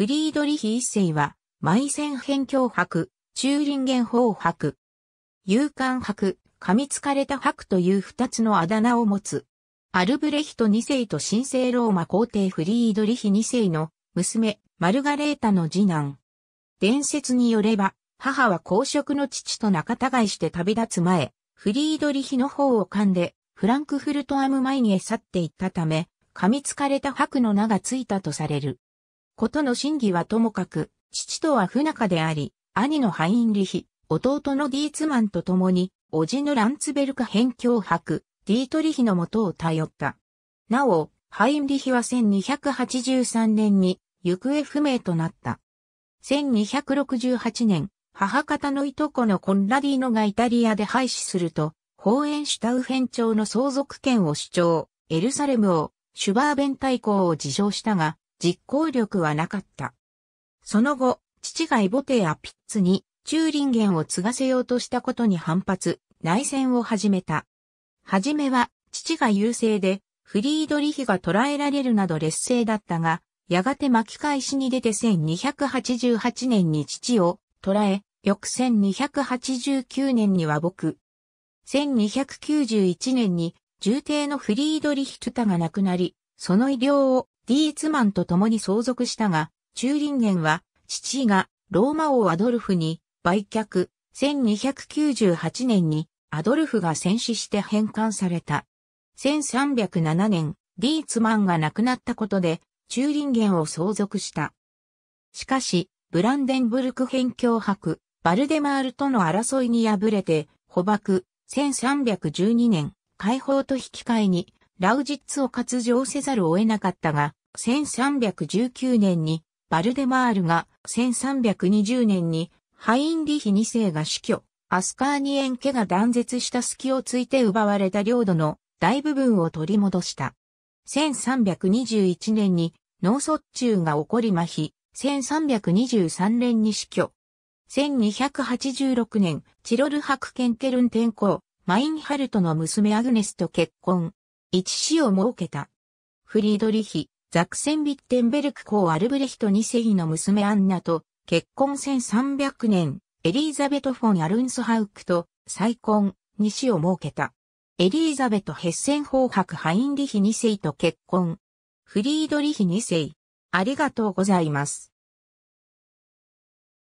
フリードリヒ一世は、埋線辺境博、中林元法博、勇敢博、噛みつかれた博という二つのあだ名を持つ。アルブレヒト二世と神聖ローマ皇帝フリードリヒ二世の娘、マルガレータの次男。伝説によれば、母は公職の父と仲違いして旅立つ前、フリードリヒの方を噛んで、フランクフルトアム前に去っていったため、噛みつかれた白の名がついたとされる。ことの真偽はともかく、父とは不仲であり、兄のハインリヒ、弟のディーツマンと共に、叔父のランツベルク辺境博、ディートリヒのもとを頼った。なお、ハインリヒは1283年に行方不明となった。1268年、母方のいとこのコンラディーノがイタリアで廃止すると、ホーエンシュタウフェン朝の相続権を主張、エルサレムを、シュバーベン大公を自称したが、実行力はなかった。その後、父がイボテやピッツに、中林源を継がせようとしたことに反発、内戦を始めた。はじめは、父が優勢で、フリードリヒが捕らえられるなど劣勢だったが、やがて巻き返しに出て1288年に父を捕らえ、翌1289年には僕。1291年に重帝のフリードリヒトゥタが亡くなり、その医療をリーツマンと共に相続したが、チューリンゲンは、父がローマ王アドルフに売却、1298年にアドルフが戦死して返還された。1307年、リーツマンが亡くなったことで、チューリンゲンを相続した。しかし、ブランデンブルク辺境博、バルデマールとの争いに敗れて、捕獲、1312年、解放と引き換えに、ラウジッツを割上せざるを得なかったが、1319年にバルデマールが、1320年にハインリヒ2世が死去、アスカーニエン家が断絶した隙をついて奪われた領土の大部分を取り戻した。1321年に脳卒中が起こり麻痺、1323年に死去。1286年、チロルクケンケルン天候、マインハルトの娘アグネスと結婚。一死を設けた。フリードリヒ、ザクセン・ビッテンベルク公アルブレヒト2世の娘アンナと結婚1300年、エリーザベト・フォン・アルンスハウクと再婚、子を設けた。エリーザベト・ヘッセンハク・ハインリヒ2世と結婚。フリードリヒ2世。ありがとうございます。